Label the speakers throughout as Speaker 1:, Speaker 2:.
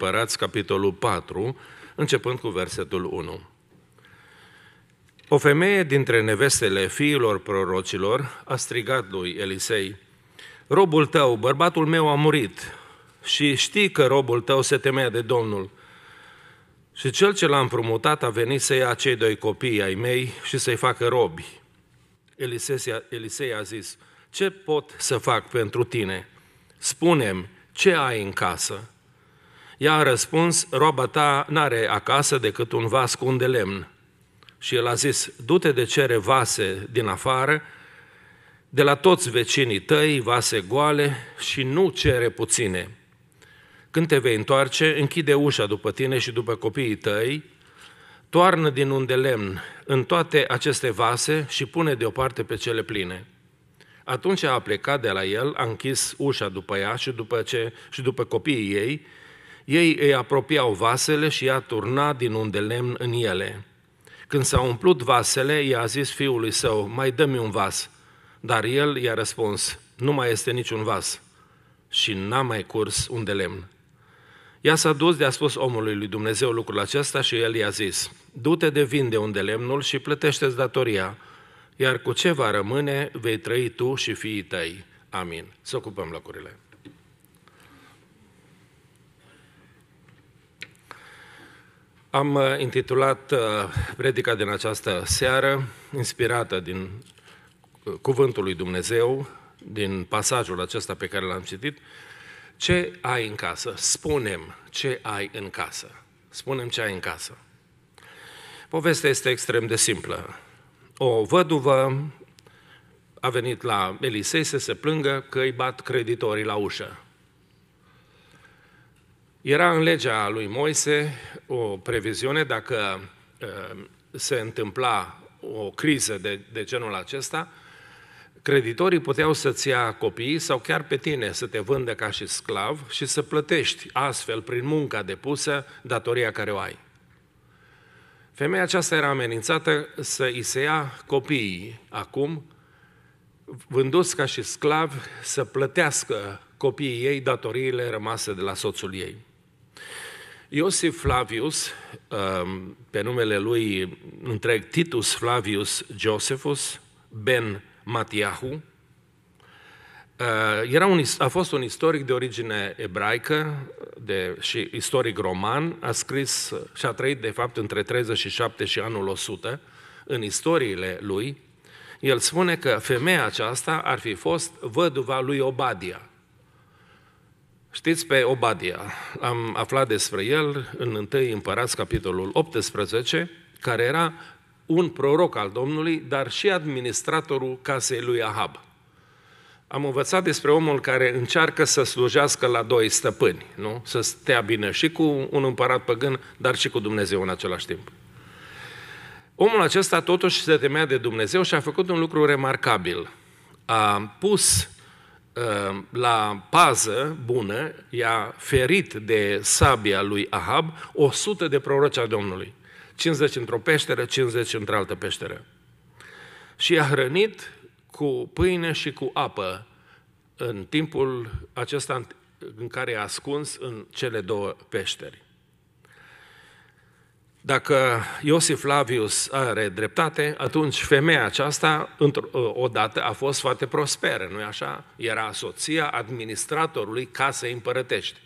Speaker 1: Împărați, capitolul 4, începând cu versetul 1. O femeie dintre nevestele fiilor prorocilor a strigat lui Elisei, Robul tău, bărbatul meu a murit și știi că robul tău se temea de Domnul. Și cel ce l-a împrumutat a venit să ia cei doi copii ai mei și să-i facă robi. Elisei, Elisei a zis, ce pot să fac pentru tine? Spunem, ce ai în casă? Ea a răspuns, roaba ta n-are acasă decât un vas cu un de lemn. Și el a zis, du-te de cere vase din afară, de la toți vecinii tăi, vase goale și nu cere puține. Când te vei întoarce, închide ușa după tine și după copiii tăi, toarnă din un de lemn în toate aceste vase și pune deoparte pe cele pline. Atunci a plecat de la el, a închis ușa după ea și după, ce, și după copiii ei ei îi apropiau vasele și ea turna din un de lemn în ele. Când s-au umplut vasele, i-a zis fiului său, mai dă-mi un vas. Dar el i-a răspuns, nu mai este niciun vas. Și n-a mai curs un de lemn. Ea s-a dus de a spus omului lui Dumnezeu lucrul acesta și el i-a zis, du-te de vinde unde lemnul și plătește-ți datoria, iar cu ce va rămâne vei trăi tu și fiii tăi. Amin. Să ocupăm locurile. Am uh, intitulat uh, predica din această seară, inspirată din uh, Cuvântul lui Dumnezeu, din pasajul acesta pe care l-am citit, Ce ai în casă? Spunem ce ai în casă. Spunem ce ai în casă. Povestea este extrem de simplă. O văduvă a venit la Elisei să se plângă că îi bat creditorii la ușă. Era în legea lui Moise o previziune dacă eh, se întâmpla o criză de, de genul acesta, creditorii puteau să-ți ia copiii sau chiar pe tine să te vândă ca și sclav și să plătești astfel, prin munca depusă, datoria care o ai. Femeia aceasta era amenințată să îi se ia copiii acum, vânduți ca și sclav, să plătească copiii ei datoriile rămase de la soțul ei. Iosif Flavius, um, pe numele lui întreg Titus Flavius Josephus, Ben Matiahu, uh, era un, a fost un istoric de origine ebraică de, și istoric roman, a scris și a trăit de fapt între 37 și anul 100 în istoriile lui, el spune că femeia aceasta ar fi fost văduva lui Obadia, Știți pe Obadia, am aflat despre el în 1 Împărați, capitolul 18, care era un proroc al Domnului, dar și administratorul casei lui Ahab. Am învățat despre omul care încearcă să slujească la doi stăpâni, nu? Să stea bine și cu un împărat păgân, dar și cu Dumnezeu în același timp. Omul acesta totuși se temea de Dumnezeu și a făcut un lucru remarcabil. A pus Ehm, la pază bună, i-a ferit de sabia lui Ahab 100 de proroci a Domnului. 50 într-o peșteră, 50 într-altă peșteră. Și i-a hrănit cu pâine și cu apă în timpul acesta în care i-a ascuns în cele două peșteri. Dacă Iosif Flavius are dreptate, atunci femeia aceasta odată a fost foarte prosperă, nu-i așa? Era soția administratorului casei împărătești.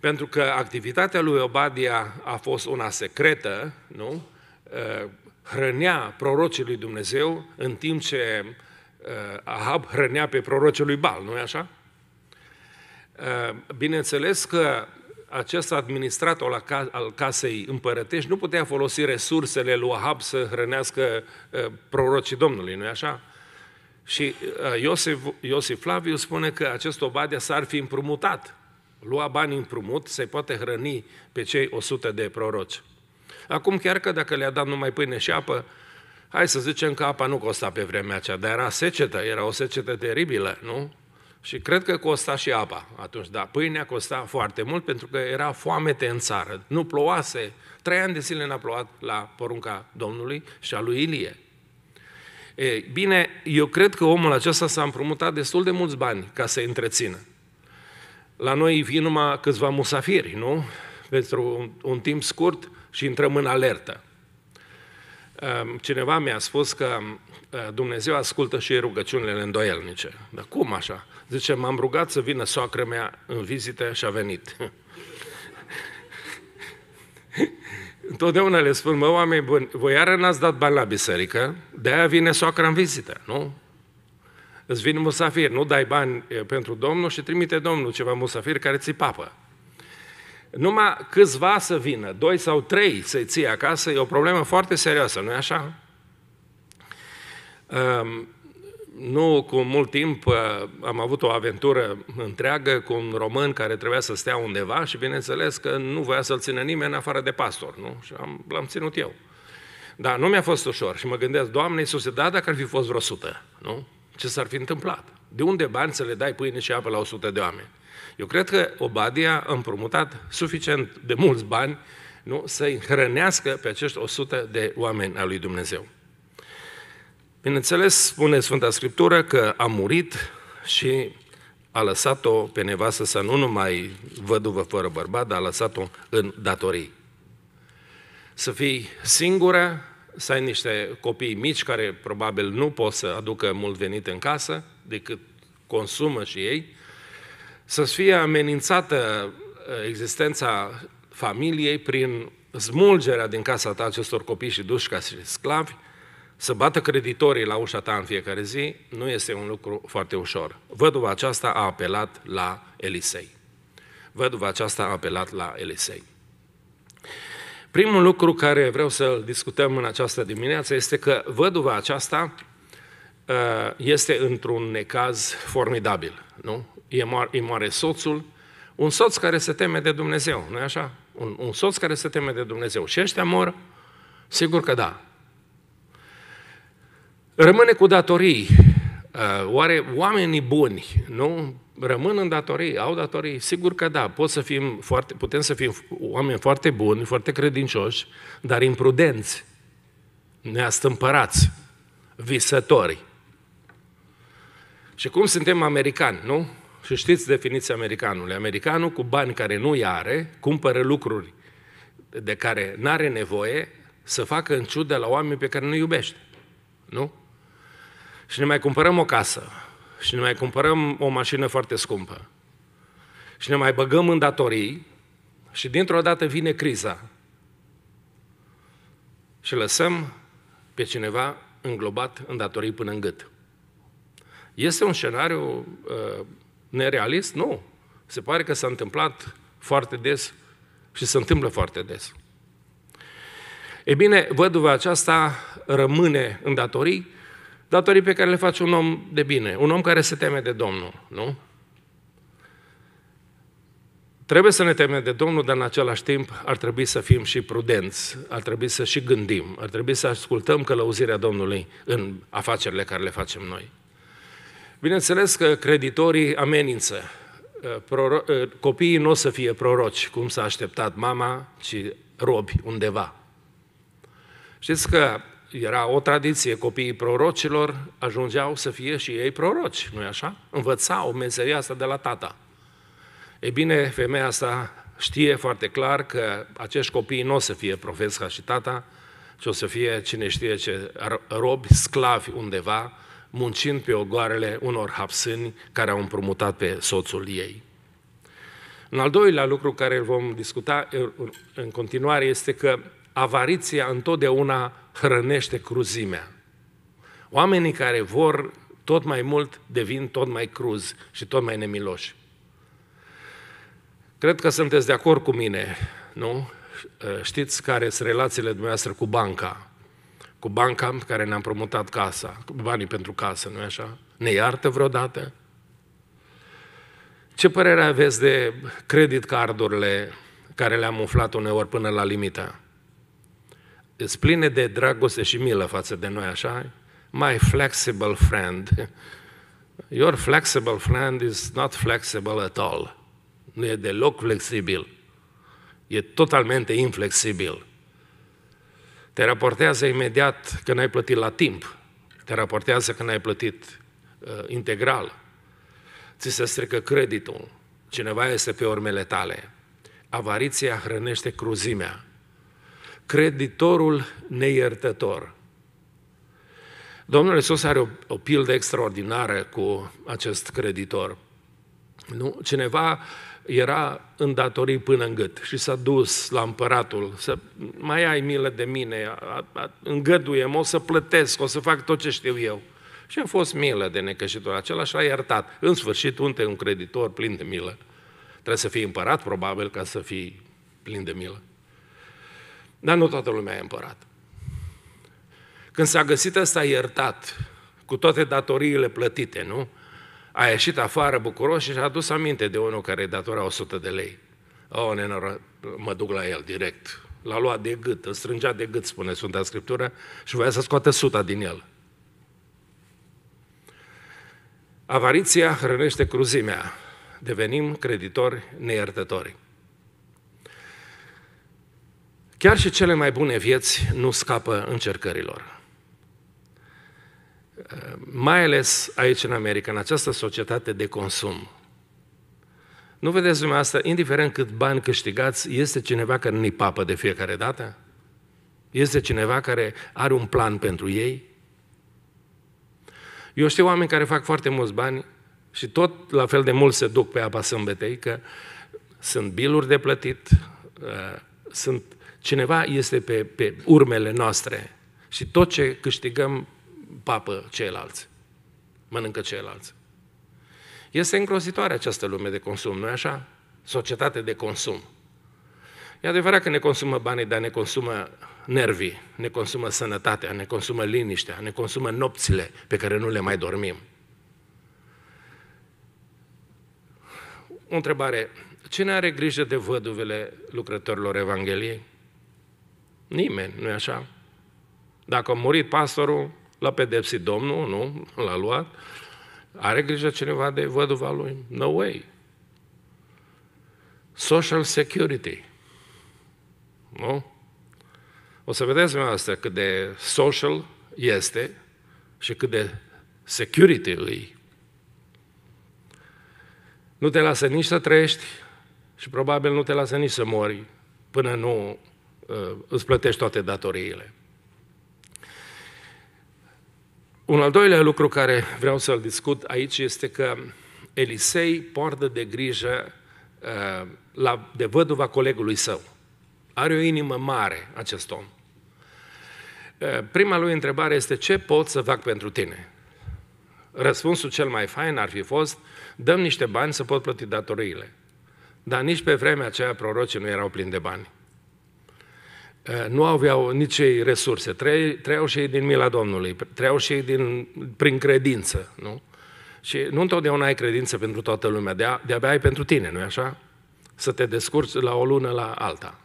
Speaker 1: Pentru că activitatea lui Obadia a fost una secretă, nu? Ă, hrănea prorocii lui Dumnezeu în timp ce ă, Ahab hrănea pe prorocii lui Bal, nu-i așa? Ă, bineînțeles că acest administrat al casei împărătești nu putea folosi resursele lui Ahab să hrănească ă, prorocii Domnului, nu-i așa? Și ă, Iosif, Iosif Flaviu spune că acest obadea s-ar fi împrumutat, lua bani împrumut, se poate hrăni pe cei 100 de proroci. Acum, chiar că dacă le-a dat numai pâine și apă, hai să zicem că apa nu costa pe vremea aceea, dar era secetă, era o secetă teribilă, nu? Și cred că costa și apa atunci, dar pâinea costa foarte mult pentru că era foamete în țară, nu ploase, Trei ani de zile n-a plouat la porunca Domnului și a lui Ilie. E, bine, eu cred că omul acesta s-a împrumutat destul de mulți bani ca să întrețină. La noi vin numai câțiva musafiri, nu? Pentru un, un timp scurt și intrăm în alertă. Ehm, cineva mi-a spus că ehm, Dumnezeu ascultă și rugăciunile îndoielnice. Dar cum așa? Zice, m-am rugat să vină soacră mea în vizită și a venit. Întotdeauna le spun, mă, oameni buni, voi iară n-ați dat bani la biserică, de-aia vine soacra în vizită, nu? Îți vin musafir, nu dai bani pentru Domnul și trimite Domnul ceva musafir care ți papă. Numai câțiva să vină, doi sau trei să-i ții acasă, e o problemă foarte serioasă, nu-i așa? Ehm, nu cu mult timp uh, am avut o aventură întreagă cu un român care trebuia să stea undeva și bineînțeles că nu voia să-l țină nimeni în afară de pastor, nu? Și am, l-am ținut eu. Dar nu mi-a fost ușor și mă gândesc, Doamne Iisuse, da, dacă ar fi fost vreo sută, nu? Ce s-ar fi întâmplat? De unde bani să le dai pâine și apă la 100 de oameni? Eu cred că Obadia a împrumutat suficient de mulți bani nu, să-i hrănească pe acești 100 de oameni al lui Dumnezeu. Bineînțeles, spune Sfânta Scriptură că a murit și a lăsat-o pe nevastă să nu numai văduvă fără bărbat, dar a lăsat-o în datorii. Să fii singură, să ai niște copii mici care probabil nu pot să aducă mult venit în casă, decât consumă și ei, să fie amenințată uh, existența familiei prin smulgerea din casa ta acestor copii și duși ca și sclavi, să bată creditorii la ușa ta în fiecare zi, nu este un lucru foarte ușor. Văduva aceasta a apelat la Elisei. Văduva aceasta a apelat la Elisei. Primul lucru care vreau să-l discutăm în această dimineață este că văduva aceasta uh, este într-un necaz formidabil, nu? e mare, e mare soțul, un soț care se teme de Dumnezeu, nu e așa? Un, un soț care se teme de Dumnezeu. Și ăștia mor? Sigur că da. Rămâne cu datorii. Uh, oare oamenii buni, nu? Rămân în datorii, au datorii? Sigur că da, pot să fim foarte, putem să fim oameni foarte buni, foarte credincioși, dar imprudenți, neastâmpărați, visători. Și cum suntem americani, nu? Și știți definiția americanului. Americanul cu bani care nu-i are, cumpără lucruri de care n-are nevoie, să facă în ciudă la oameni pe care nu iubește. Nu? Și ne mai cumpărăm o casă, și ne mai cumpărăm o mașină foarte scumpă, și ne mai băgăm în datorii, și dintr-o dată vine criza. Și lăsăm pe cineva înglobat în datorii până în gât. Este un scenariu uh, Nerealist? Nu. Se pare că s-a întâmplat foarte des și se întâmplă foarte des. E bine, văduva aceasta rămâne în datorii, datorii pe care le face un om de bine, un om care se teme de Domnul, nu? Trebuie să ne temem de Domnul, dar în același timp ar trebui să fim și prudenți, ar trebui să și gândim, ar trebui să ascultăm călăuzirea Domnului în afacerile care le facem noi. Bineînțeles că creditorii amenință. Uh, uh, copiii nu o să fie proroci, cum s-a așteptat mama, ci robi undeva. Știți că era o tradiție, copiii prorocilor ajungeau să fie și ei proroci, nu-i așa? Învățau meseria asta de la tata. E bine, femeia asta știe foarte clar că acești copii nu o să fie profeți ca și tata, ci o să fie cine știe ce robi, sclavi undeva, muncind pe ogoarele unor hapsâni care au împrumutat pe soțul ei. În al doilea lucru care îl vom discuta în continuare este că avariția întotdeauna hrănește cruzimea. Oamenii care vor tot mai mult devin tot mai cruzi și tot mai nemiloși. Cred că sunteți de acord cu mine, nu? Știți care sunt relațiile dumneavoastră cu banca cu banca, care ne am promutat casa, cu banii pentru casă, nu-i așa? Ne iartă vreodată? Ce părere aveți de credit cardurile care le-am umflat uneori până la limita? Îți pline de dragoste și milă față de noi, așa? My flexible friend. Your flexible friend is not flexible at all. Nu e deloc flexibil. E totalmente inflexibil. Te raportează imediat că n-ai plătit la timp, te raportează că n-ai plătit uh, integral, ți se strică creditul, cineva este pe urmele tale. Avariția hrănește cruzimea. Creditorul neiertător. Domnul Iisus are o, o pildă extraordinară cu acest creditor. Nu? Cineva uh, era îndatorit până în gât și s-a dus la împăratul să mai ai milă de mine, îngăduie-mă o să plătesc, o să fac tot ce știu eu. Și a fost milă de necășitul acela și l-a iertat. În sfârșit, unde un creditor plin de milă? Trebuie să fii împărat, probabil, ca să fii plin de milă. Dar nu toată lumea e împărat. Când s-a găsit ăsta iertat, cu toate datoriile plătite, nu? a ieșit afară bucuros și și-a adus aminte de unul care îi datora 100 de lei. Oh, nenoră, mă duc la el direct. L-a luat de gât, îl strângea de gât, spune Sfânta Scriptură, și voia să scoată suta din el. Avariția hrănește cruzimea. Devenim creditori neiertători. Chiar și cele mai bune vieți nu scapă încercărilor mai ales aici în America, în această societate de consum. Nu vedeți dumneavoastră, indiferent cât bani câștigați, este cineva care ne papă de fiecare dată? Este cineva care are un plan pentru ei? Eu știu oameni care fac foarte mulți bani și tot la fel de mult se duc pe apa sâmbetei, că sunt biluri de plătit, uh, sunt, cineva este pe, pe urmele noastre și tot ce câștigăm papă ceilalți, mănâncă ceilalți. Este îngrozitoare această lume de consum, nu-i așa? Societate de consum. E adevărat că ne consumă banii, dar ne consumă nervii, ne consumă sănătatea, ne consumă liniștea, ne consumă nopțile pe care nu le mai dormim. O întrebare. Cine are grijă de văduvele lucrătorilor Evangheliei? Nimeni, nu-i așa? Dacă a murit pastorul, L-a pedepsit Domnul, nu? L-a luat. Are grijă cineva de văduva lui? No way. Social security. Nu? O să vedeți dumneavoastră cât de social este și cât de security îi. Nu te lasă nici să trăiești și probabil nu te lasă nici să mori până nu uh, îți plătești toate datoriile. Un al doilea lucru care vreau să-l discut aici este că Elisei poartă de grijă uh, la, de văduva colegului său. Are o inimă mare acest om. Uh, prima lui întrebare este, ce pot să fac pentru tine? Răspunsul cel mai fain ar fi fost, dăm niște bani să pot plăti datoriile. Dar nici pe vremea aceea prorocii nu erau plini de bani. Eh, nu aveau nici ei resurse, trăiau și ei din mila Domnului, trăiau și ei din, prin credință, nu? Și nu întotdeauna ai credință pentru toată lumea, de de-abia ai pentru tine, nu-i așa? Să te descurci la o lună la alta.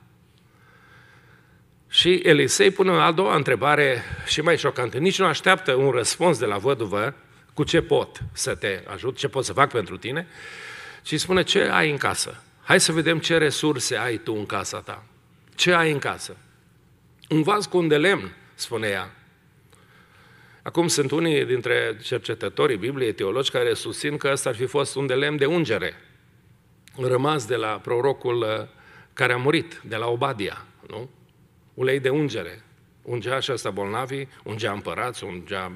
Speaker 1: Și Elisei pune a doua întrebare și mai șocantă. Nici nu așteaptă un răspuns de la văduvă cu ce pot să te ajut, ce pot să fac pentru tine, ci spune ce ai în casă. Hai să vedem ce resurse ai tu în casa ta. Ce ai în casă? Un vas cu un de lemn, spune ea. Acum sunt unii dintre cercetătorii Bibliei, teologi, care susțin că ăsta ar fi fost un de lemn de ungere, rămas de la prorocul uh, care a murit, de la Obadia, nu? Ulei de ungere. Ungea și ăsta bolnavii, ungea împărați, ungea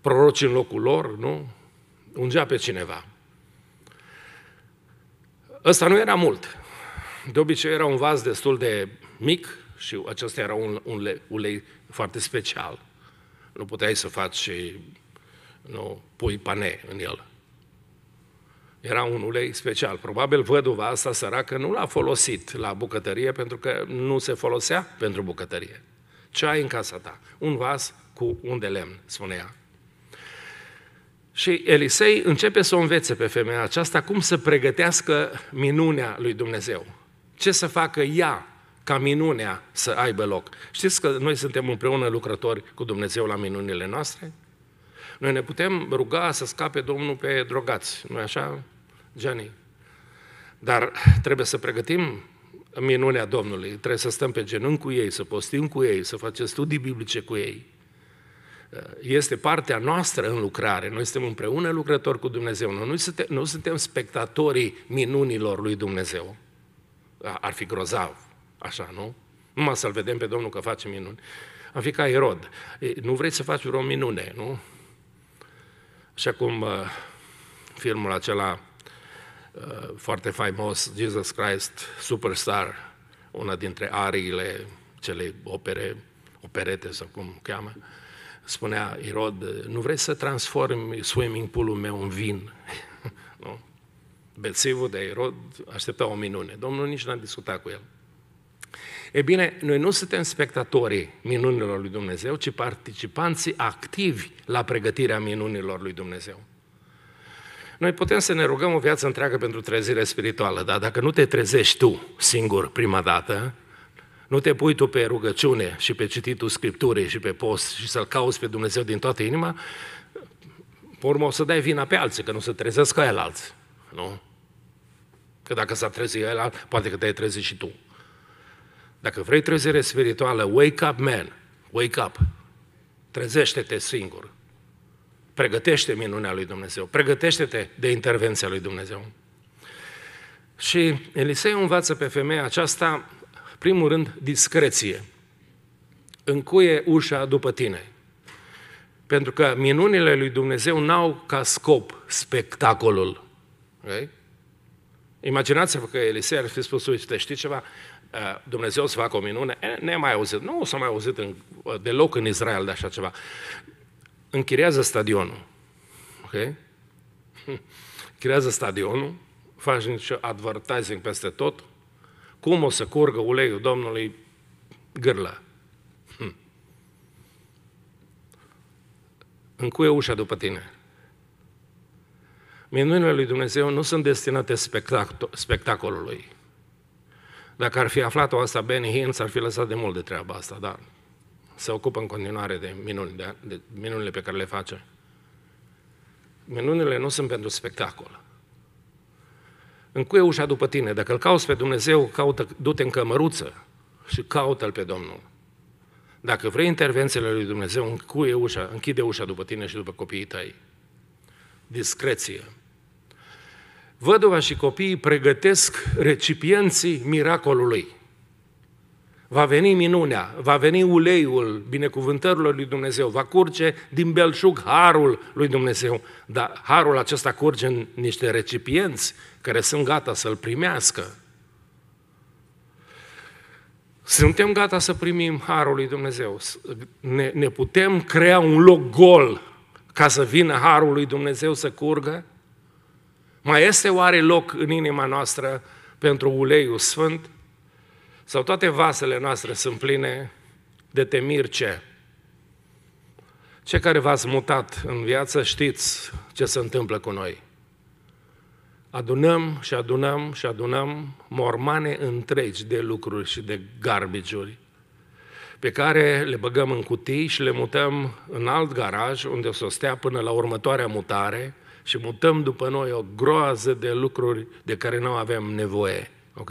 Speaker 1: proroci în locul lor, nu? Ungea pe cineva. Ăsta nu era mult. De obicei era un vas destul de mic, și acesta era un, un ulei foarte special. Nu puteai să faci, nu, pui pane în el. Era un ulei special. Probabil văduva asta săracă nu l-a folosit la bucătărie pentru că nu se folosea pentru bucătărie. Ce ai în casa ta? Un vas cu un de lemn, spunea. Și Elisei începe să o învețe pe femeia aceasta cum să pregătească minunea lui Dumnezeu. Ce să facă ea ca minunea să aibă loc. Știți că noi suntem împreună lucrători cu Dumnezeu la minunile noastre? Noi ne putem ruga să scape Domnul pe drogați, nu așa, Gianni? Dar trebuie să pregătim minunea Domnului, trebuie să stăm pe genunchi cu ei, să postim cu ei, să facem studii biblice cu ei. Este partea noastră în lucrare, noi suntem împreună lucrători cu Dumnezeu, noi nu suntem, nu suntem spectatorii minunilor lui Dumnezeu. Ar fi grozav. Așa, nu? Numai să-L vedem pe Domnul că face minuni. Am fi ca Irod. Nu vrei să faci vreo minune, nu? Și acum uh, filmul acela uh, foarte faimos, Jesus Christ Superstar, una dintre ariile cele opere, operete sau cum cheamă, spunea Irod, nu vrei să transformi swimming pool-ul meu în vin? nu? Bețivul de Irod aștepta o minune. Domnul nici n-a discutat cu el. E bine, noi nu suntem spectatorii minunilor lui Dumnezeu, ci participanții activi la pregătirea minunilor lui Dumnezeu. Noi putem să ne rugăm o viață întreagă pentru trezire spirituală, dar dacă nu te trezești tu singur prima dată, nu te pui tu pe rugăciune și pe cititul Scripturii și pe post și să-L cauți pe Dumnezeu din toată inima, pe urmă o să dai vina pe alții, că nu se trezesc ca el alții, nu? Că dacă s-a trezit el, poate că te-ai trezit și tu. Dacă vrei trezire spirituală, wake up, man, wake up. Trezește-te singur. Pregătește minunea lui Dumnezeu. Pregătește-te de intervenția lui Dumnezeu. Și Elisei învață pe femeia aceasta, primul rând, discreție. Încuie ușa după tine. Pentru că minunile lui Dumnezeu n-au ca scop spectacolul. Okay? Imaginați-vă că Elisei ar fi spus, uite, știi ceva? Eh, Dumnezeu să facă o minune, ne mai auzit, nu s-a mai auzit în, eh, deloc în Israel de așa ceva. Închirează stadionul, ok? Închirează stadionul, faci niște advertising peste tot, cum o să curgă uleiul Domnului gârlă. Hm. Încuie ușa după tine. Minunile lui Dumnezeu nu sunt destinate spectac- spectacolului dacă ar fi aflat-o asta Benny Hinn, s-ar fi lăsat de mult de treaba asta, dar se ocupă în continuare de, minuni, de, de minunile pe care le face. Minunile nu sunt pentru spectacol. Încuie ușa după tine. Dacă îl cauți pe Dumnezeu, caută, du-te în cămăruță și caută-L pe Domnul. Dacă vrei intervențiile lui Dumnezeu, încuie ușa, închide ușa după tine și după copiii tăi. Discreție văduva și copiii pregătesc recipienții miracolului. Va veni minunea, va veni uleiul binecuvântărilor lui Dumnezeu, va curge din belșug harul lui Dumnezeu, dar harul acesta curge în niște recipienți care sunt gata să-l primească. Suntem gata să primim harul lui Dumnezeu. Ne, ne putem crea un loc gol ca să vină harul lui Dumnezeu să curgă? Mai este oare loc în inima noastră pentru uleiul sfânt? Sau toate vasele noastre sunt pline de temiri ce? Cei care v-ați mutat în viață știți ce se întâmplă cu noi. Adunăm și adunăm și adunăm mormane întregi de lucruri și de garbiciuri pe care le băgăm în cutii și le mutăm în alt garaj unde o să stea până la următoarea mutare – și mutăm după noi o groază de lucruri de care nu avem nevoie. Ok?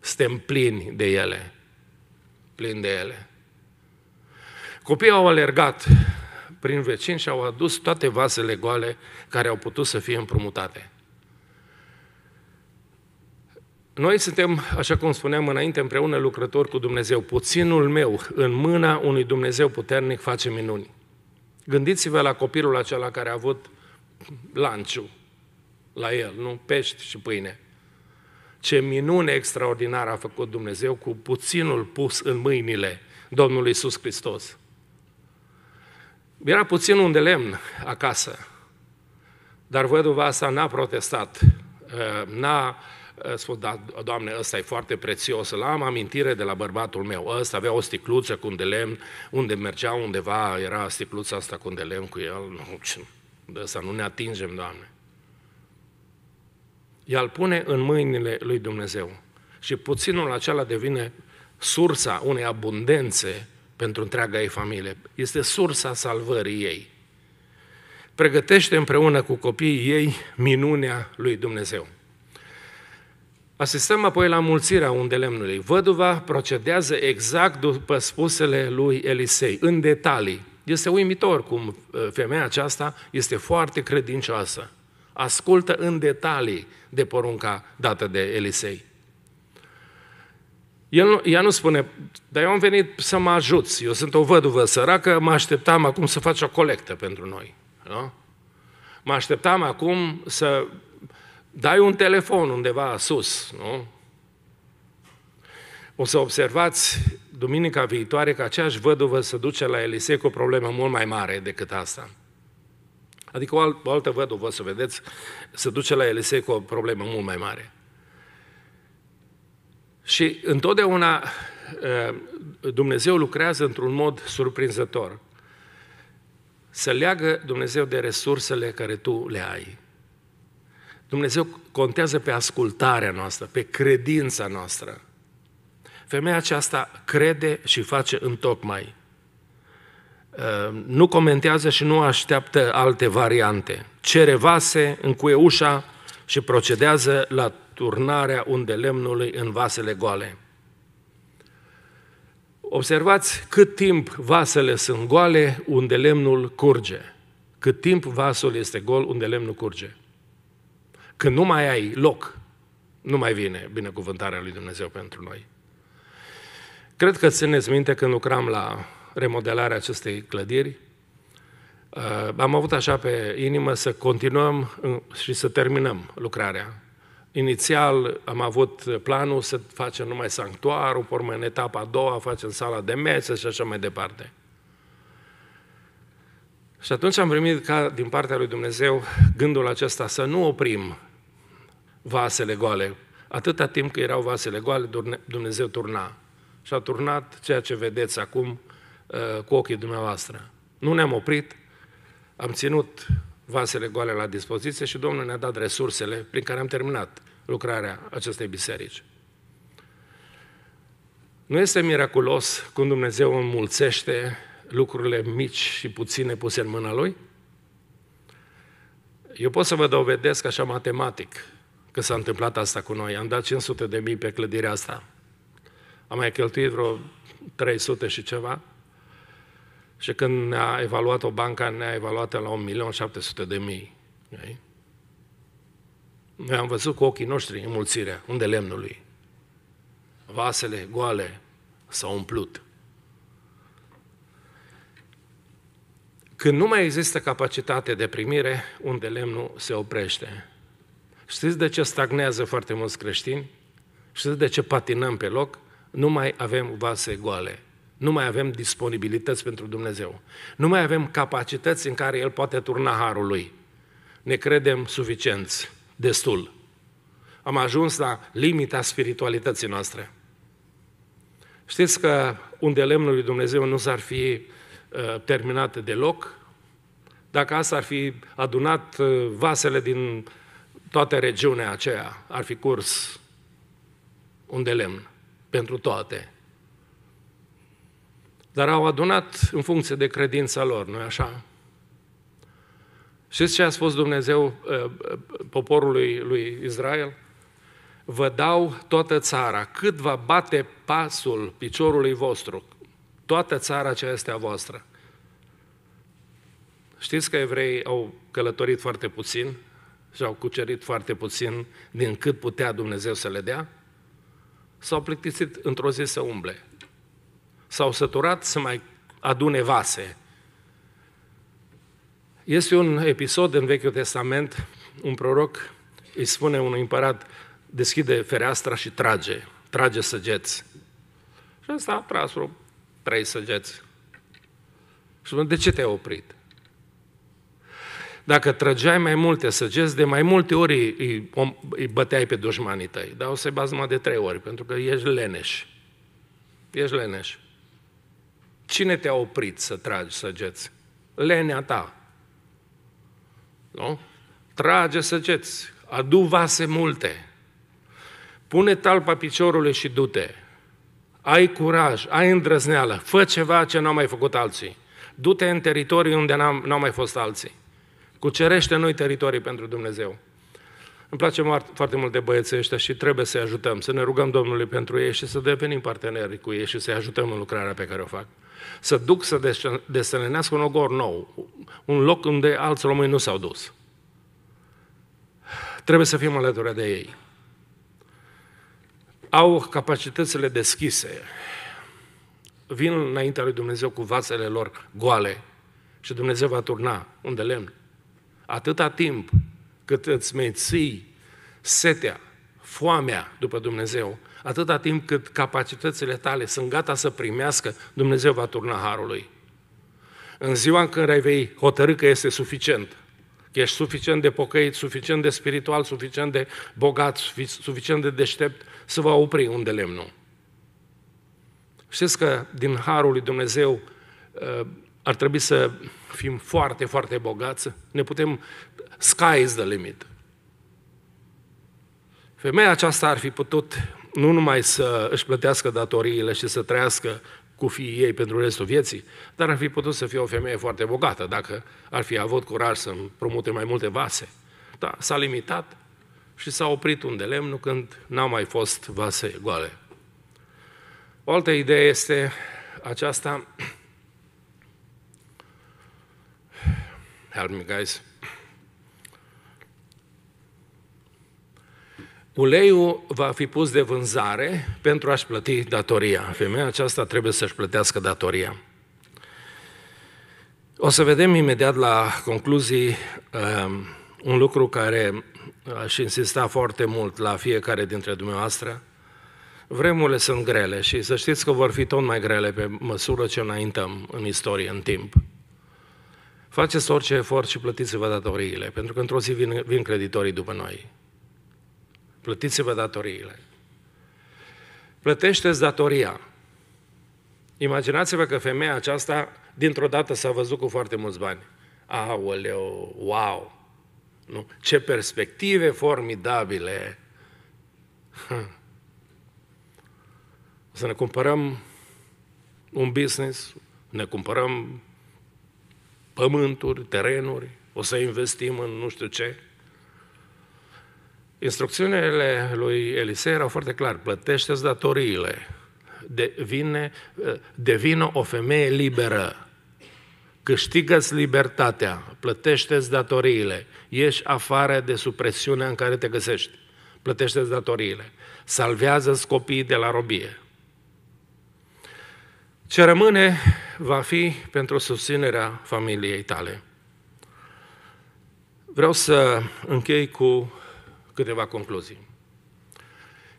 Speaker 1: Suntem plini de ele. Plini de ele. Copiii au alergat prin vecini și au adus toate vasele goale care au putut să fie împrumutate. Noi suntem, așa cum spuneam înainte, împreună lucrători cu Dumnezeu. Puținul meu în mâna unui Dumnezeu puternic face minuni. Gândiți-vă la copilul acela care a avut lanțul la el, nu? Pești și pâine. Ce minune extraordinară a făcut Dumnezeu cu puținul pus în mâinile Domnului Iisus Hristos. Era puțin un de lemn acasă, dar văduva asta n-a protestat, ă, n-a ă, spus, da, Doamne, ăsta e foarte prețios, îl am amintire de la bărbatul meu, ăsta avea o sticluță cu un de lemn, unde mergea undeva, era sticluța asta cu un de lemn cu el, nu, de să nu ne atingem, Doamne. Ea îl pune în mâinile lui Dumnezeu și puținul acela devine sursa unei abundențe pentru întreaga ei familie. Este sursa salvării ei. Pregătește împreună cu copiii ei minunea lui Dumnezeu. Asistăm apoi la mulțirea lemnului. Văduva procedează exact după spusele lui Elisei, în detalii. Este uimitor cum uh, femeia aceasta este foarte credincioasă. Ascultă în detalii de porunca dată de Elisei. El nu, ea nu spune, dar eu am venit să mă ajuți, eu sunt o văduvă săracă, mă așteptam acum să faci o colectă pentru noi. Nu? Mă așteptam acum să dai un telefon undeva sus, nu? O să observați duminica viitoare că aceeași văduvă se duce la Elisei cu o problemă mult mai mare decât asta. Adică o, altă văduvă, să vedeți, se duce la Elisei cu o problemă mult mai mare. Și întotdeauna eh, Dumnezeu lucrează într-un mod surprinzător. Să leagă Dumnezeu de resursele care tu le ai. Dumnezeu contează pe ascultarea noastră, pe credința noastră. Femeia aceasta crede și face întocmai. Ehm, nu comentează și nu așteaptă alte variante. Cere vase, încuie ușa și procedează la turnarea unde lemnului în vasele goale. Observați cât timp vasele sunt goale, unde lemnul curge. Cât timp vasul este gol, unde lemnul curge. Când nu mai ai loc, nu mai vine binecuvântarea lui Dumnezeu pentru noi. Cred că țineți minte când lucram la remodelarea acestei clădiri, uh, am avut așa pe inimă să continuăm uh, și să terminăm lucrarea. Inițial am avut planul să facem numai sanctuarul, pe urmă în etapa a doua facem sala de mese și așa mai departe. Și atunci am primit ca din partea lui Dumnezeu gândul acesta să nu oprim vasele goale. Atâta timp cât erau vasele goale, Dumnezeu turna și a turnat ceea ce vedeți acum uh, cu ochii dumneavoastră. Nu ne-am oprit, am ținut vasele goale la dispoziție și Domnul ne-a dat resursele prin care am terminat lucrarea acestei biserici. Nu este miraculos când Dumnezeu înmulțește lucrurile mici și puține puse în mâna Lui? Eu pot să vă dovedesc așa matematic că s-a întâmplat asta cu noi. Am dat 500 de mii pe clădirea asta. Am mai cheltuit vreo 300 și ceva. Și când ne-a evaluat o bancă, ne-a evaluat la 1.700.000. Noi am văzut cu ochii noștri înmulțirea, unde lemnului. Vasele goale s-au umplut. Când nu mai există capacitate de primire, unde lemnul se oprește. Știți de ce stagnează foarte mulți creștini? Știți de ce patinăm pe loc? nu mai avem vase goale, nu mai avem disponibilități pentru Dumnezeu, nu mai avem capacități în care El poate turna harul Lui. Ne credem suficienți, destul. Am ajuns la limita spiritualității noastre. Știți că unde lemnul lui Dumnezeu nu s-ar fi uh, terminat deloc, dacă asta ar fi adunat uh, vasele din toată regiunea aceea, ar fi curs unde lemn pentru toate. Dar au adunat în funcție de credința lor, nu-i așa? Știți ce a spus Dumnezeu uh, uh, poporului lui Israel? Vă dau toată țara, cât va bate pasul piciorului vostru, toată țara ce este a voastră. Știți că evrei au călătorit foarte puțin și au cucerit foarte puțin din cât putea Dumnezeu să le dea? s-au plictisit într-o zi să umble. S-au săturat să mai adune vase. Este un episod în Vechiul Testament, un proroc îi spune unui împărat, deschide fereastra și trage, trage săgeți. Și ăsta a tras vreo trei săgeți. Și spune, de ce te-ai oprit? Dacă trăgeai mai multe săgeți, de mai multe ori îi, îi băteai pe dușmanii tăi, dar o să-i bați numai de trei ori, pentru că ești leneș. Ești leneș. Cine te-a oprit să tragi săgeți? Lenea ta. Nu? Trage săgeți, adu vase multe, pune talpa piciorului și du-te. Ai curaj, ai îndrăzneală, fă ceva ce n-au mai făcut alții. Du-te în teritorii unde n-au, n-au mai fost alții. Cucerește noi teritorii pentru Dumnezeu. Îmi place foarte mult de băieții ăștia și trebuie să-i ajutăm, să ne rugăm Domnului pentru ei și să devenim parteneri cu ei și să-i ajutăm în lucrarea pe care o fac. Să duc să desălenească un ogor nou, un loc unde alți români nu s-au dus. Trebuie să fim alături de ei. Au capacitățile deschise. Vin înaintea lui Dumnezeu cu vasele lor goale și Dumnezeu va turna unde lemn atâta timp cât îți menții setea, foamea după Dumnezeu, atâta timp cât capacitățile tale sunt gata să primească, Dumnezeu va turna harul În ziua în care vei hotărâ că este suficient, că ești suficient de pocăit, suficient de spiritual, suficient de bogat, suficient de deștept, să vă opri unde lemnul. Știți că din harul lui Dumnezeu uh, ar trebui să fim foarte, foarte bogați, ne putem, sky is the limit. Femeia aceasta ar fi putut nu numai să își plătească datoriile și să trăiască cu fiii ei pentru restul vieții, dar ar fi putut să fie o femeie foarte bogată dacă ar fi avut curaj să împrumute mai multe vase. Dar s-a limitat și s-a oprit de lemn când n-au mai fost vase goale. O altă idee este aceasta Help me, guys. Uleiul va fi pus de vânzare pentru a-și plăti datoria. Femeia aceasta trebuie să-și plătească datoria. O să vedem imediat la concluzii um, un lucru care uh, aș insista foarte mult la fiecare dintre dumneavoastră. Vremurile sunt grele și să știți că vor fi tot mai grele pe măsură ce înaintăm în istorie, în timp. Faceți orice efort și plătiți-vă datoriile, pentru că într-o zi vin, vin creditorii după noi. Plătiți-vă datoriile. Plătește-ți datoria. Imaginați-vă că femeia aceasta dintr-o dată s-a văzut cu foarte mulți bani. Aoleu, wow! Nu? Ce perspective formidabile! să ne cumpărăm un business, ne cumpărăm pământuri, terenuri, o să investim în nu știu ce. Instrucțiunile lui Elisei erau foarte clare. plătește-ți datoriile, devine, devină o femeie liberă, câștigă-ți libertatea, plătește-ți datoriile, ieși afară de supresiunea în care te găsești, plătește-ți datoriile, salvează-ți copiii de la robie. Ce rămâne va fi pentru susținerea familiei tale. Vreau să închei cu câteva concluzii.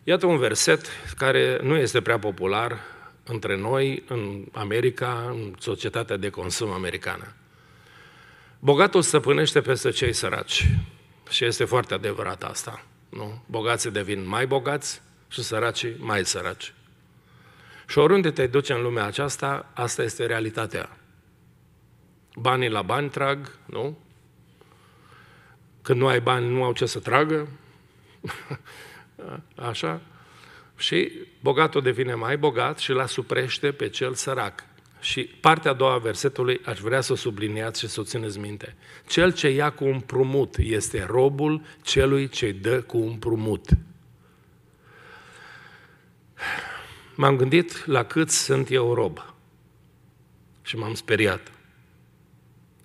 Speaker 1: Iată un verset care nu este prea popular între noi, în America, în societatea de consum americană. Bogatul stăpânește peste cei săraci. Și este foarte adevărat asta. Nu? Bogații devin mai bogați și săracii mai săraci. Și oriunde te duci în lumea aceasta, asta este realitatea. Banii la bani trag, nu? Când nu ai bani, nu au ce să tragă. Așa? Și bogatul devine mai bogat și la suprește pe cel sărac. Și partea a doua a versetului aș vrea să o subliniați și să o țineți minte. Cel ce ia cu un prumut este robul celui ce dă cu un prumut m-am gândit la cât sunt eu rob. Și m-am speriat.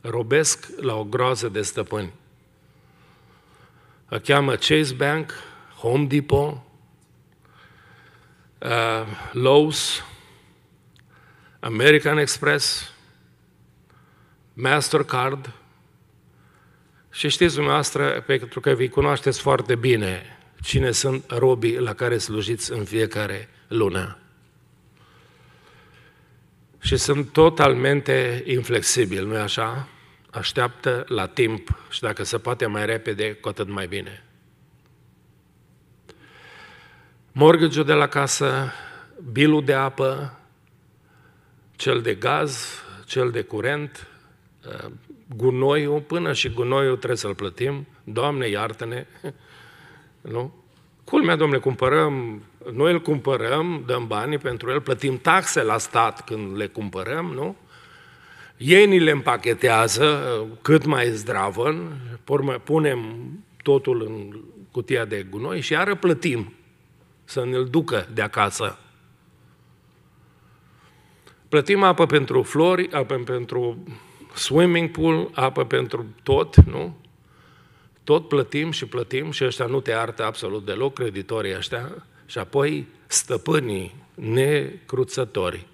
Speaker 1: Robesc la o groază de stăpâni. O cheamă Chase Bank, Home Depot, uh, Lowe's, American Express, Mastercard. Și știți dumneavoastră, pentru că vi cunoașteți foarte bine cine sunt robii la care slujiți în fiecare lună și sunt totalmente inflexibil, nu-i așa? Așteaptă la timp și dacă se poate mai repede, cu atât mai bine. Morgăgiul de la casă, bilul de apă, cel de gaz, cel de curent, uh, gunoiul, până și gunoiul trebuie să-l plătim. Doamne, iartă-ne! Nu? Culmea, domnule, cumpărăm, noi îl cumpărăm, dăm banii pentru el, plătim taxe la stat când le cumpărăm, nu? Ei ni le împachetează cât mai zdravă, punem totul în cutia de gunoi și iară plătim să ne-l ducă de acasă. Plătim apă pentru flori, apă pentru swimming pool, apă pentru tot, nu? Tot plătim și plătim și ăștia nu te artă absolut deloc, creditorii ăștia, și apoi stăpânii necruțători.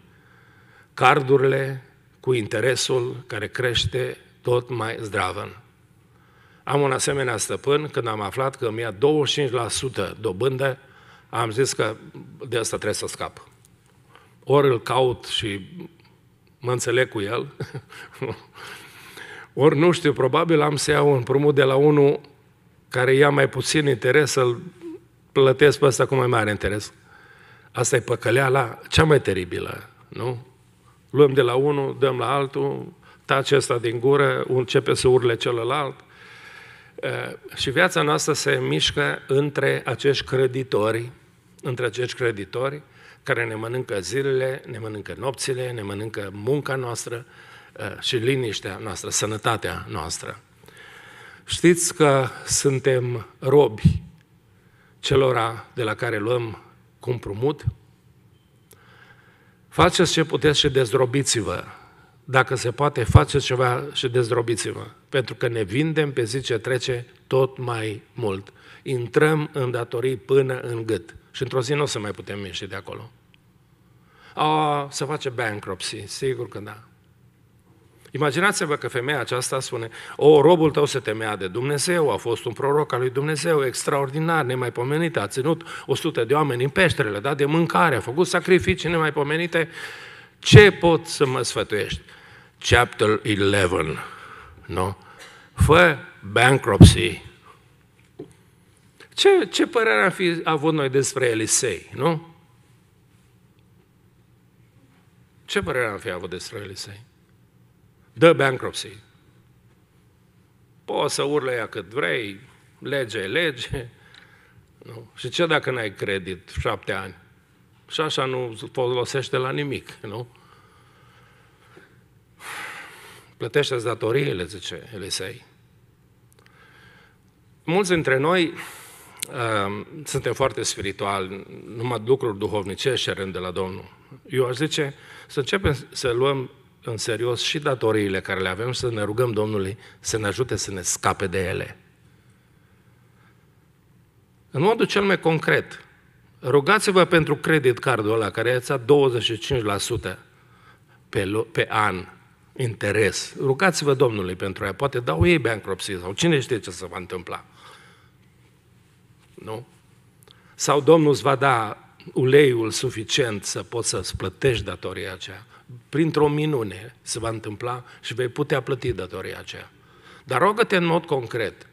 Speaker 1: Cardurile cu interesul care crește tot mai zdravăn. Am un asemenea stăpân, când am aflat că îmi ia 25% dobândă, am zis că de asta trebuie să scap. Ori îl caut și mă înțeleg cu el, Ori nu știu, probabil am să iau un împrumut de la unul care ia mai puțin interes să-l plătesc pe ăsta cu mai mare interes. Asta e păcăleala cea mai teribilă, nu? Luăm de la unul, dăm la altul, tace ăsta din gură, începe să urle celălalt. Și viața noastră se mișcă între acești creditori, între acești creditori care ne mănâncă zilele, ne mănâncă nopțile, ne mănâncă munca noastră, Eh, și liniștea noastră, sănătatea noastră. Știți că suntem robi celora de la care luăm cumprumut? Faceți ce puteți și dezrobiți-vă. Dacă se poate, faceți ceva și dezrobiți-vă. Pentru că ne vindem pe zi ce trece tot mai mult. Intrăm în datorii până în gât. Și într-o zi nu o să mai putem ieși de acolo. A, se face bankruptcy, sigur că da. Imaginați-vă că femeia aceasta spune, o, robul tău se temea de Dumnezeu, a fost un proroc al lui Dumnezeu, extraordinar, nemaipomenit, a ținut 100 de oameni în peșterele, da, de mâncare, a făcut sacrificii nemaipomenite. Ce pot să mă sfătuiești? Chapter 11, nu? Fă bankruptcy. Ce, ce părere am fi avut noi despre Elisei, nu? Ce părere am fi avut despre Elisei? dă bankruptcy. Poți să urle ea cât vrei, lege lege. Nu? Și ce dacă n-ai credit șapte ani? Și așa nu folosește la nimic, nu? plătește datoriile, zice Elisei. Mulți dintre noi uh, suntem foarte spirituali, numai lucruri duhovnicești cerem de la Domnul. Eu aș zice să începem să luăm în serios și datoriile care le avem și să ne rugăm Domnului să ne ajute să ne scape de ele. În modul cel mai concret, rugați-vă pentru credit cardul ăla care ia 25% pe, pe an interes. Rugați-vă Domnului pentru ea. Poate dau ei bankruptcy sau cine știe ce se va întâmpla. Nu? Sau Domnul îți va da uleiul suficient să poți să-ți plătești datoria aceea printr-o minune se va întâmpla și vei putea plăti datoria aceea. Dar rogă-te în mod concret.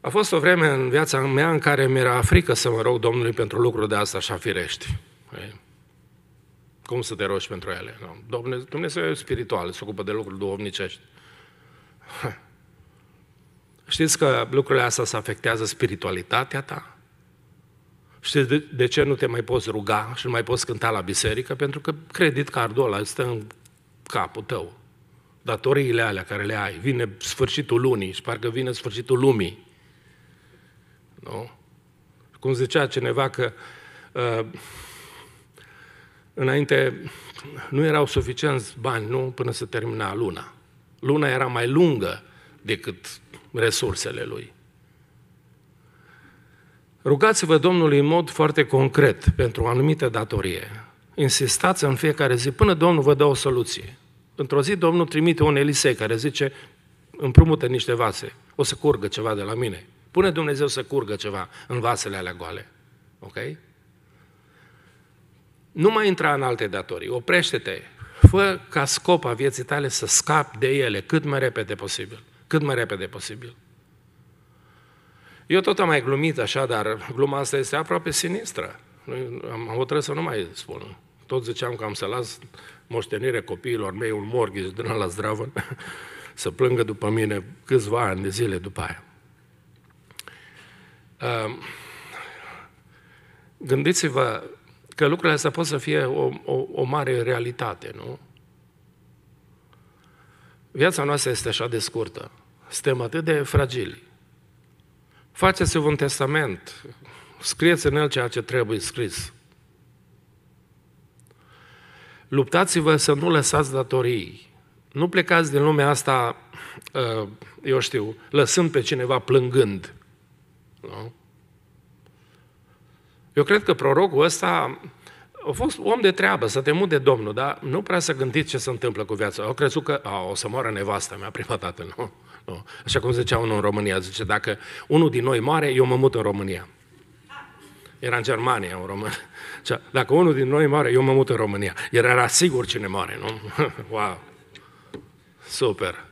Speaker 1: A fost o vreme în viața mea în care mi-era frică să mă rog Domnului pentru lucruri de asta așa firești. Păi, cum să te rogi pentru ele? Domnul, Dumnezeu e spiritual, se ocupă de lucruri duhovnicești. Știți că lucrurile astea se afectează spiritualitatea ta? Știți de, de ce nu te mai poți ruga și nu mai poți cânta la biserică? Pentru că credit cardul ăla stă în capul tău. Datoriile alea care le ai. Vine sfârșitul lunii și parcă vine sfârșitul lumii. Nu? Cum zicea cineva că uh, înainte nu erau suficienți bani, nu? Până se termina luna. Luna era mai lungă decât resursele lui. Rugați-vă Domnului în mod foarte concret pentru o anumită datorie. Insistați în fiecare zi până Domnul vă dă o soluție. Într-o zi Domnul trimite un Elisei care zice împrumută niște vase, o să curgă ceva de la mine. Pune Dumnezeu să curgă ceva în vasele alea goale. Ok? Nu mai intra în alte datorii, oprește-te. Fă ca scop a vieții tale să scapi de ele cât mai repede posibil. Cât mai repede posibil. Eu tot am mai glumit așa, dar gluma asta este aproape sinistră. Am hotărât să nu mai spun. Tot ziceam că am să las moștenire copiilor mei un morghis din la zdravă să plângă după mine câțiva ani de zile după aia. Gândiți-vă că lucrurile astea pot să fie o, o, o mare realitate, nu? Viața noastră este așa de scurtă. Suntem atât de fragili. Faceți-vă un testament, scrieți în el ceea ce trebuie scris. Luptați-vă să nu lăsați datorii. Nu plecați din lumea asta, ă, eu știu, lăsând pe cineva plângând. Nu? Eu cred că prorocul ăsta a fost om de treabă, să te de Domnul, dar nu prea să gândiți ce se întâmplă cu viața. Au crezut că a, o să moară nevasta mea prima dată, nu? Nu. Așa cum zicea unul în România, zice, dacă unul din noi moare, eu mă mut în România. Era în Germania, un român. Zicea, dacă unul din noi moare, eu mă mut în România. El era sigur cine moare, nu? wow! Super!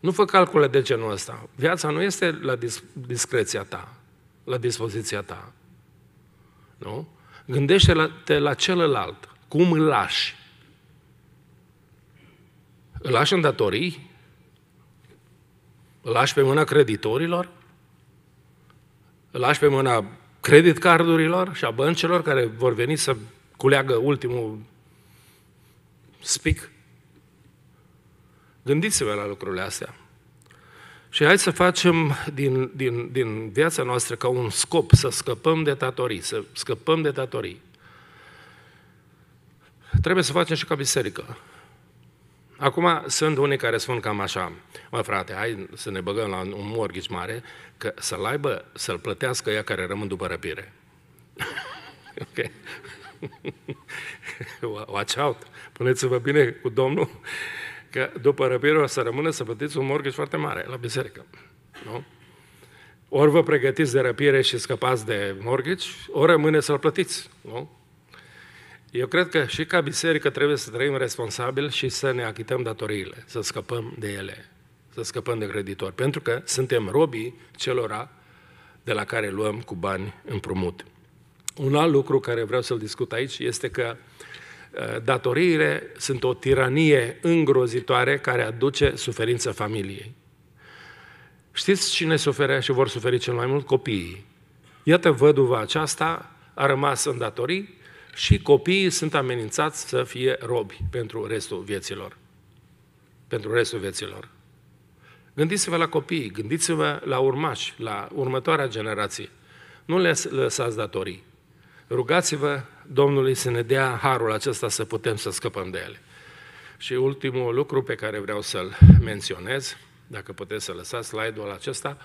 Speaker 1: Nu fă calcule de genul ăsta. Viața nu este la dis- discreția ta, la dispoziția ta. Nu? Gândește-te la celălalt, cum îl lași, îl lași în datorii? Îl lași pe mâna creditorilor? Îl lași pe mâna credit cardurilor și a băncilor care vor veni să culeagă ultimul spic? Gândiți-vă la lucrurile astea. Și hai să facem din, din, din viața noastră ca un scop să scăpăm de datorii, să scăpăm de datorii. Trebuie să facem și ca biserică. Acum sunt unii care spun cam așa, mă frate, hai să ne băgăm la un morghici mare, că să-l aibă, să-l plătească ea care rămân după răpire. ok? Watch out! Puneți-vă bine cu Domnul, că după răpire o să rămână să plătiți un morghici foarte mare la biserică. Nu? Ori vă pregătiți de răpire și scăpați de morghici, ori rămâne să-l plătiți. Nu? Eu cred că și ca biserică trebuie să trăim responsabil și să ne achităm datoriile, să scăpăm de ele, să scăpăm de creditori, pentru că suntem robii celora de la care luăm cu bani împrumut. Un alt lucru care vreau să-l discut aici este că ă, datoriile sunt o tiranie îngrozitoare care aduce suferință familiei. Știți cine suferea și vor suferi cel mai mult? Copiii. Iată, văduva aceasta a rămas în datorii și copiii sunt amenințați să fie robi pentru restul vieților. Pentru restul vieților. Gândiți-vă la copii, gândiți-vă la urmași, la următoarea generație. Nu le lăsați datorii. Rugați-vă Domnului să ne dea harul acesta să putem să scăpăm de ele. Și ultimul lucru pe care vreau să-l menționez, dacă puteți să lăsați slide-ul acesta,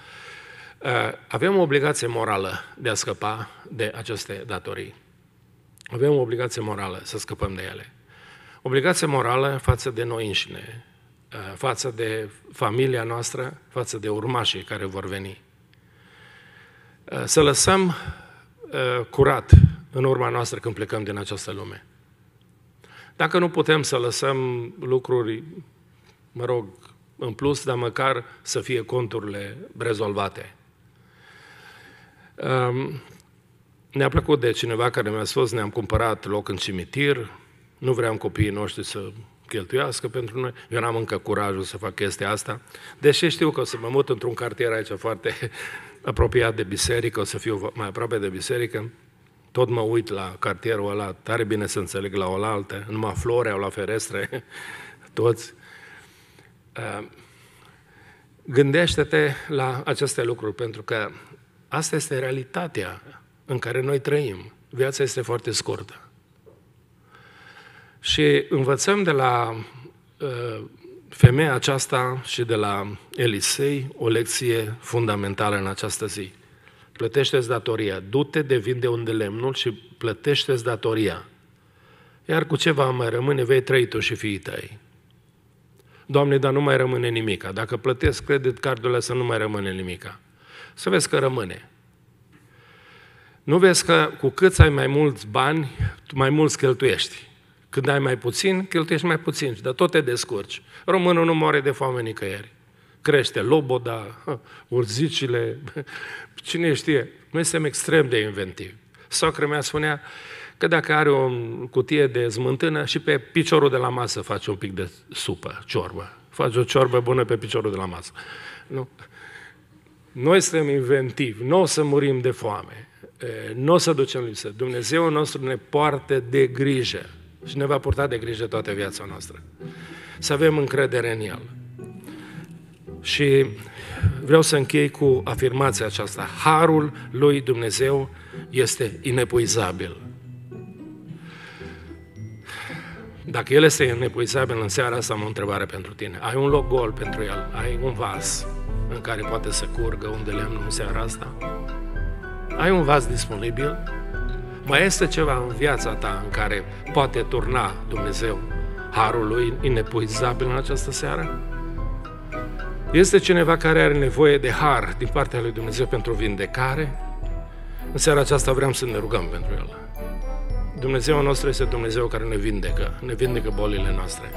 Speaker 1: uh, avem o obligație morală de a scăpa de aceste datorii. Avem o obligație morală să scăpăm de ele. Obligație morală față de noi înșine, eh, față de familia noastră, față de urmașii care vor veni. Eh, să lăsăm eh, curat în urma noastră când plecăm din această lume. Dacă nu putem să lăsăm lucruri, mă rog, în plus, dar măcar să fie conturile rezolvate. Um, ne-a plăcut de cineva care mi-a spus, ne-am cumpărat loc în cimitir, nu vreau copiii noștri să cheltuiască pentru noi. Eu n-am încă curajul să fac chestia asta, deși știu că o să mă mut într-un cartier aici foarte apropiat de biserică, o să fiu mai aproape de biserică, tot mă uit la cartierul ăla, tare bine să înțeleg la oaltă, numai flore au la ferestre, toți. Gândește-te la aceste lucruri, pentru că asta este realitatea în care noi trăim. Viața este foarte scurtă. Și învățăm de la uh, femeia aceasta și de la Elisei o lecție fundamentală în această zi. Plătește-ți datoria. Du-te de vinde unde lemnul și plătește-ți datoria. Iar cu ce va mai rămâne, vei trăi tu și fiii tăi. Doamne, dar nu mai rămâne nimica. Dacă plătesc credit cardul să nu mai rămâne nimica. Să vezi că rămâne. Nu vezi că cu cât ai mai mulți bani, mai mulți cheltuiești. Când ai mai puțin, cheltuiești mai puțin, dar tot te descurci. Românul nu moare de foame nicăieri. Crește loboda, urzicile, cine știe. Noi suntem extrem de inventivi. Socră mea spunea că dacă are o cutie de smântână și pe piciorul de la masă face un pic de supă, ciorbă. Face o ciorbă bună pe piciorul de la masă. Nu. Noi suntem inventivi, nu o să murim de foame nu o să ducem lipsă. Dumnezeu nostru ne poartă de grijă și ne va purta de grijă toată viața noastră. Să avem încredere în El. Și vreau să închei cu afirmația aceasta. Harul lui Dumnezeu este inepuizabil. Dacă el este inepuizabil în seara asta, am o întrebare pentru tine. Ai un loc gol pentru el, ai un vas în care poate să curgă unde lemnul în seara asta? ai un vas disponibil? Mai este ceva în viața ta în care poate turna Dumnezeu harul lui inepuizabil în această seară? Este cineva care are nevoie de har din partea lui Dumnezeu pentru vindecare? În seara aceasta vrem să ne rugăm pentru el. Dumnezeu nostru este Dumnezeu care ne vindecă, ne vindecă bolile noastre.